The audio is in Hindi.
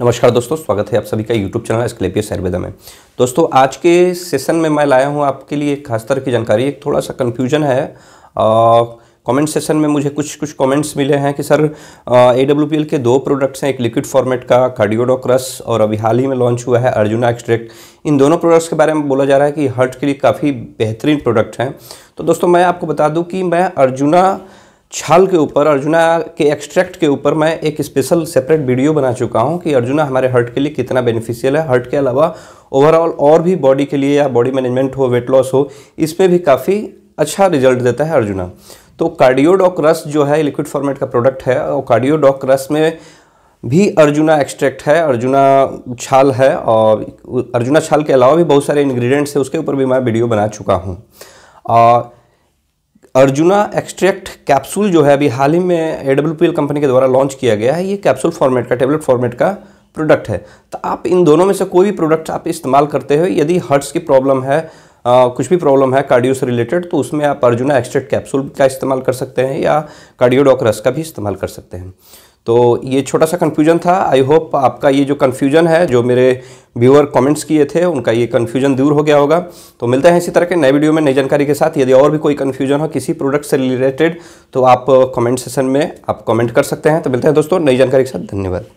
नमस्कार दोस्तों स्वागत है आप सभी का यूट्यूब चैनल एस्क्लेपियस आयुर्वेदा में दोस्तों आज के सेशन में मैं लाया हूँ आपके लिए एक खास तरह की जानकारी एक थोड़ा सा कन्फ्यूजन है कमेंट सेशन में मुझे कुछ कुछ कमेंट्स मिले हैं कि sir A W P L के दो प्रोडक्ट्स हैं एक लिक्विड फॉर्मेट का कार्डियोडोक्रस और अभी हाल ही में लॉन्च हुआ है अर्जुना एक्सट्रैक्ट इन दोनों प्रोडक्ट्स के बारे में बोला जा रहा है कि हर्ट के लिए काफ़ी बेहतरीन प्रोडक्ट हैं तो दोस्तों मैं आपको बता दूं कि मैं अर्जुना छाल के ऊपर अर्जुना के एक्सट्रैक्ट के ऊपर मैं एक स्पेशल सेपरेट वीडियो बना चुका हूँ कि अर्जुना हमारे हर्ट के लिए कितना बेनिफिशियल है हर्ट के अलावा ओवरऑल और भी बॉडी के लिए या बॉडी मैनेजमेंट हो वेट लॉस हो इसमें भी काफ़ी अच्छा रिजल्ट देता है अर्जुना तो कार्डियोडॉक रस जो है लिक्विड फॉर्मेट का प्रोडक्ट है और कार्डियोडॉक रस में भी अर्जुना एक्सट्रैक्ट है अर्जुना छाल है और अर्जुना छाल के अलावा भी बहुत सारे इन्ग्रीडियंट्स है उसके ऊपर भी मैं वीडियो बना चुका हूँ अर्जुना एक्सट्रैक्ट कैप्सूल जो है अभी हाल ही में ए कंपनी के द्वारा लॉन्च किया गया है ये कैप्सूल फॉर्मेट का टेबलेट फॉर्मेट का प्रोडक्ट है तो आप इन दोनों में से कोई भी प्रोडक्ट आप इस्तेमाल करते हो यदि हर्ट्स की प्रॉब्लम है आ, कुछ भी प्रॉब्लम है कार्डियो से रिलेटेड तो उसमें आप अर्जुना एक्सट्रैक्ट कैप्सूल का इस्तेमाल कर सकते हैं या कार्डियोडॉक रस का भी इस्तेमाल कर सकते हैं तो ये छोटा सा कन्फ्यूजन था आई होप आपका ये जो कन्फ्यूजन है जो मेरे व्यूअर कमेंट्स किए थे उनका ये कन्फ्यूजन दूर हो गया होगा तो मिलते हैं इसी तरह के नए वीडियो में नई जानकारी के साथ यदि और भी कोई कन्फ्यूजन हो किसी प्रोडक्ट से रिलेटेड तो आप कमेंट सेशन में आप कमेंट कर सकते हैं तो मिलते हैं दोस्तों नई जानकारी के साथ धन्यवाद